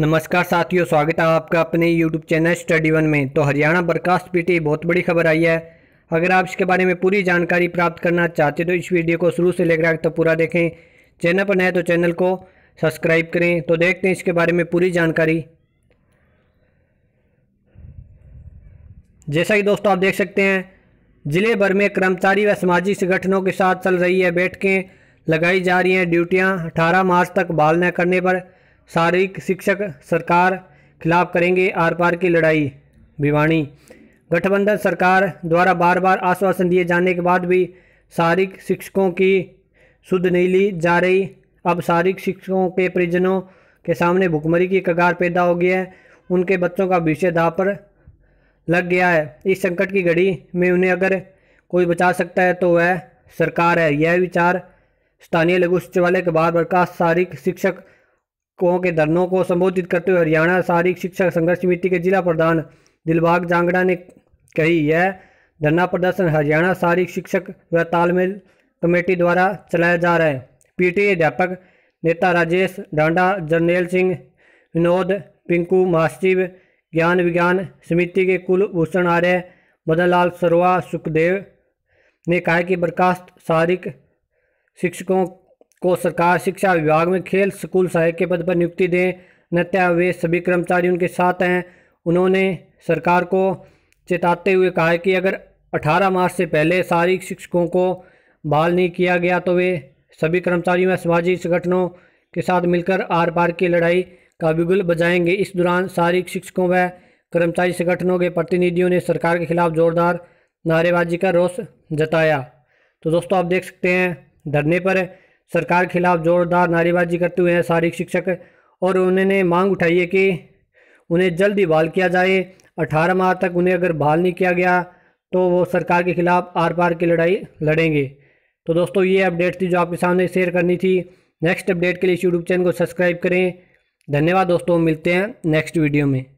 नमस्कार साथियों स्वागत है आपका अपने यूट्यूब चैनल स्टडी वन में तो हरियाणा बर्खास्त पीटी बहुत बड़ी खबर आई है अगर आप इसके बारे में पूरी जानकारी प्राप्त करना चाहते तो इस वीडियो को शुरू से लेकर आगे तक तो पूरा देखें चैनल पर नए तो चैनल को सब्सक्राइब करें तो देखते हैं इसके बारे में पूरी जानकारी जैसा कि दोस्तों आप देख सकते हैं जिले भर में कर्मचारी व सामाजिक संगठनों के साथ चल रही है बैठकें लगाई जा रही हैं ड्यूटियाँ अठारह मार्च तक बहाल न करने पर शारीरिक शिक्षक सरकार खिलाफ करेंगे आर पार की लड़ाई भिवाणी गठबंधन सरकार द्वारा बार बार आश्वासन दिए जाने के बाद भी शारीरिक शिक्षकों की सुध नहीं ली जा रही अब शारीरिक शिक्षकों के परिजनों के सामने भुखमरी की कगार पैदा हो गई है उनके बच्चों का भविष्य दाव पर लग गया है इस संकट की घड़ी में उन्हें अगर कोई बचा सकता है तो वह सरकार है यह विचार स्थानीय लघु सचिवालय के बाहर का शारीरिक शिक्षक शिक्षकों के धरनों को संबोधित करते हुए हरियाणा शारीरिक शिक्षक संघर्ष समिति के जिला प्रधान दिलबाग जांगड़ा ने कही यह धरना प्रदर्शन हरियाणा शारीरिक शिक्षक व तालमेल कमेटी द्वारा चलाया जा रहा है पीटीए अध्यापक नेता राजेश डांडा जरनेल सिंह विनोद पिंकू महासचिव ज्ञान विज्ञान समिति के कुलभूषण आर्य मदन लाल सरोवा सुखदेव ने कहा कि बर्खास्त शारीरिक शिक्षकों को सरकार शिक्षा विभाग में खेल स्कूल सहायक के पद पर नियुक्ति दें नत्या वे सभी कर्मचारी उनके साथ हैं उन्होंने सरकार को चेताते हुए कहा कि अगर 18 मार्च से पहले सारी शिक्षकों को बहाल नहीं किया गया तो वे सभी कर्मचारियों व सामाजिक संगठनों के साथ मिलकर आर पार की लड़ाई का बिगुल बजाएंगे इस दौरान सारी शिक्षकों व कर्मचारी संगठनों के प्रतिनिधियों ने सरकार के खिलाफ जोरदार नारेबाजी का रोष जताया तो दोस्तों आप देख सकते हैं धरने पर सरकार के खिलाफ जोरदार नारेबाजी करते हुए हैं शारीरिक शिक्षक और उन्होंने मांग उठाई है कि उन्हें जल्द ही बहाल किया जाए अठारह माह तक उन्हें अगर बहाल नहीं किया गया तो वो सरकार के खिलाफ आर पार की लड़ाई लड़ेंगे तो दोस्तों ये अपडेट थी जो आपके सामने शेयर करनी थी नेक्स्ट अपडेट के लिए यूट्यूब चैनल को सब्सक्राइब करें धन्यवाद दोस्तों मिलते हैं नेक्स्ट वीडियो में